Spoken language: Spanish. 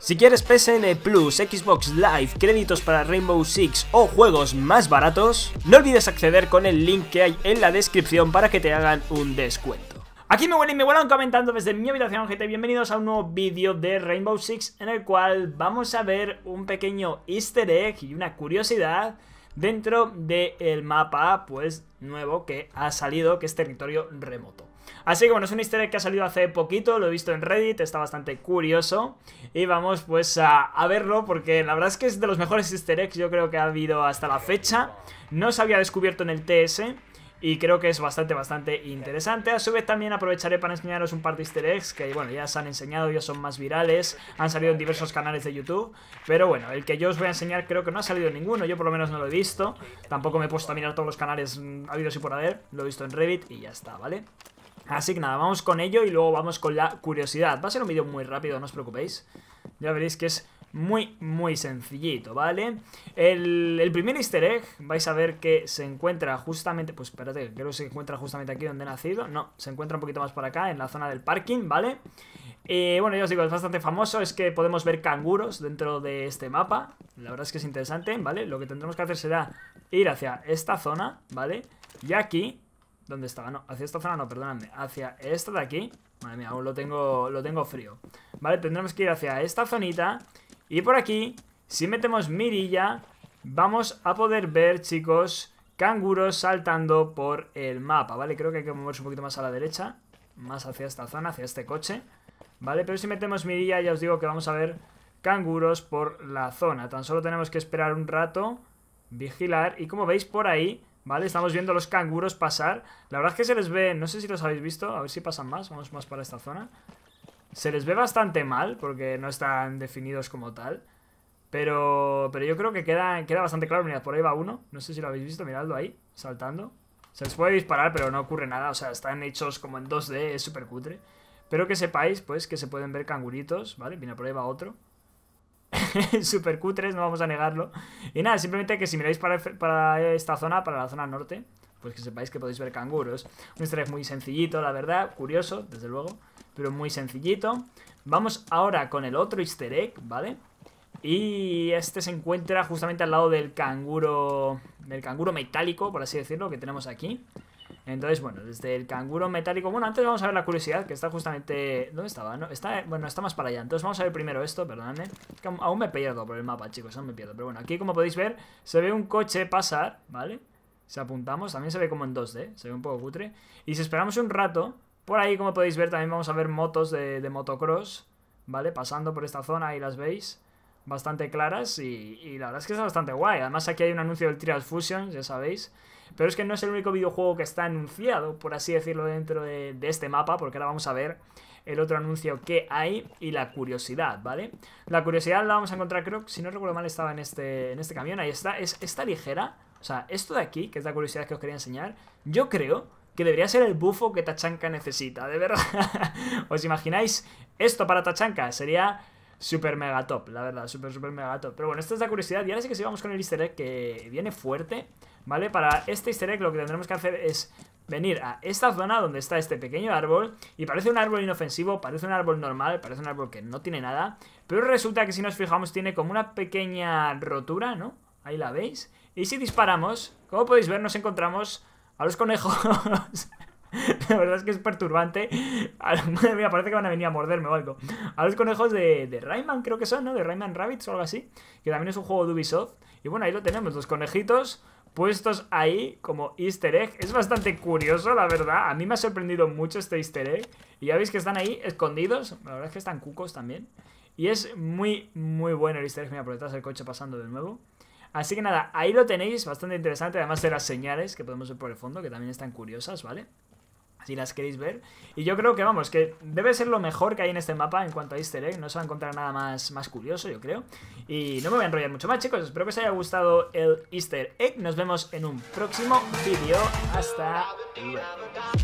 Si quieres PSN Plus, Xbox Live, créditos para Rainbow Six o juegos más baratos, no olvides acceder con el link que hay en la descripción para que te hagan un descuento. Aquí me vuelven y me vuelan comentando desde mi habitación, gente. Bienvenidos a un nuevo vídeo de Rainbow Six en el cual vamos a ver un pequeño easter egg y una curiosidad dentro del mapa pues nuevo que ha salido, que es territorio remoto. Así que bueno, es un easter egg que ha salido hace poquito, lo he visto en Reddit, está bastante curioso. Y vamos pues a, verlo porque la verdad es que es de los mejores easter eggs yo creo que ha habido hasta la fecha. No se había descubierto en el TS. Y creo que es bastante, bastante interesante. A su vez también aprovecharé para enseñaros un par de easter eggs que, bueno, ya se han enseñado, ya son más virales, han salido en diversos canales de YouTube. Pero bueno, el que yo os voy a enseñar creo que no ha salido ninguno, yo por lo menos no lo he visto. Tampoco me he puesto a mirar todos los canales mm, habidos y por haber, lo he visto en Reddit y ya está, ¿vale? Así que nada, vamos con ello y luego vamos con la curiosidad. Va a ser un vídeo muy rápido, no os preocupéis. Ya veréis que es muy, muy sencillito, ¿vale? El, primer easter egg, vais a ver que se encuentra justamente... Pues espérate, creo que se encuentra justamente aquí donde he nacido. No, se encuentra un poquito más para acá, en la zona del parking, ¿vale? Eh, bueno, ya os digo, es bastante famoso, es que podemos ver canguros dentro de este mapa. La verdad es que es interesante, ¿vale? Lo que tendremos que hacer será ir hacia esta zona, ¿vale? Y aquí ¿Dónde estaba? No, hacia esta zona no, perdóname Hacia esta de aquí Madre mía, aún lo tengo, lo tengo frío Vale, tendremos que ir hacia esta zonita Y por aquí, si metemos mirilla Vamos a poder ver, chicos Canguros saltando por el mapa, ¿vale? Creo que hay que moverse un poquito más a la derecha Más hacia esta zona, hacia este coche ¿Vale? Pero si metemos mirilla ya os digo que vamos a ver canguros por la zona Tan solo tenemos que esperar un rato Vigilar Y como veis por ahí ¿Vale? Estamos viendo los canguros pasar. La verdad es que se les ve, no sé si los habéis visto, a ver si pasan más, vamos más para esta zona. Se les ve bastante mal, porque no están definidos como tal. Pero, pero yo creo que queda, queda bastante claro. Mirad, por ahí va uno. No sé si lo habéis visto, miradlo ahí, saltando. Se les puede disparar, pero no ocurre nada. O sea, están hechos como en 2D, es súper cutre. Pero que sepáis, pues, que se pueden ver canguritos, ¿vale? Mira, por ahí va otro. Super cutres, no vamos a negarlo. Y nada, simplemente que si miráis para, para, esta zona, para la zona norte, pues que sepáis que podéis ver canguros. Un easter egg muy sencillito, la verdad, curioso, desde luego, pero muy sencillito. Vamos ahora con el otro easter egg, ¿vale? Y este se encuentra justamente al lado del canguro, del canguro metálico, por así decirlo, que tenemos aquí. Entonces, bueno, desde el canguro metálico. Bueno, antes vamos a ver la curiosidad, que está justamente. ¿Dónde estaba? No, está, bueno, está más para allá. Entonces vamos a ver primero esto, perdóname. aún me pierdo por el mapa, chicos, aún me pierdo. Pero bueno, aquí como podéis ver, se ve un coche pasar, ¿vale? Si apuntamos, también se ve como en 2D, se ve un poco cutre. Y si esperamos un rato, por ahí como podéis ver, también vamos a ver motos de, de motocross, ¿vale? Pasando por esta zona, ahí las veis bastante claras y, y, la verdad es que es bastante guay. Además aquí hay un anuncio del Trials Fusion, ya sabéis. Pero es que no es el único videojuego que está anunciado, por así decirlo, dentro de, este mapa, porque ahora vamos a ver el otro anuncio que hay y la curiosidad, ¿vale? La curiosidad la vamos a encontrar, creo, si no recuerdo mal, estaba en este, en este camión, ahí está, es esta ligera, o sea, esto de aquí, que es la curiosidad que os quería enseñar, yo creo que debería ser el bufo que Tachanka necesita, de verdad. ¿Os imagináis esto para Tachanka? Sería super mega top, la verdad, super, super mega top. Pero bueno, esta es la curiosidad. Y ahora sí que sí vamos con el easter egg que viene fuerte, ¿vale? Para este easter egg lo que tendremos que hacer es venir a esta zona donde está este pequeño árbol y parece un árbol inofensivo, parece un árbol normal, parece un árbol que no tiene nada, pero resulta que si nos fijamos tiene como una pequeña rotura, ¿no? Ahí la veis. Y si disparamos, como podéis ver, nos encontramos a los conejos La verdad es que es perturbante. Madre mía, parece que van a venir a morderme o algo. A los conejos de, Rayman, creo que son, ¿no? De Rayman Rabbits o algo así. Que también es un juego de Ubisoft. Y bueno, ahí lo tenemos, los conejitos puestos ahí como easter egg. Es bastante curioso, la verdad. A mí me ha sorprendido mucho este easter egg. Y ya veis que están ahí escondidos. La verdad es que están cucos también. Y es muy, muy bueno el easter egg. Mira, por detrás el coche pasando de nuevo. Así que nada, ahí lo tenéis, bastante interesante, además de las señales que podemos ver por el fondo, que también están curiosas, ¿vale? si las queréis ver. Y yo creo que, vamos, que debe ser lo mejor que hay en este mapa en cuanto a easter egg. No se va a encontrar nada más, más curioso, yo creo. Y no me voy a enrollar mucho más, chicos. Espero que os haya gustado el easter egg. Nos vemos en un próximo vídeo. Hasta luego.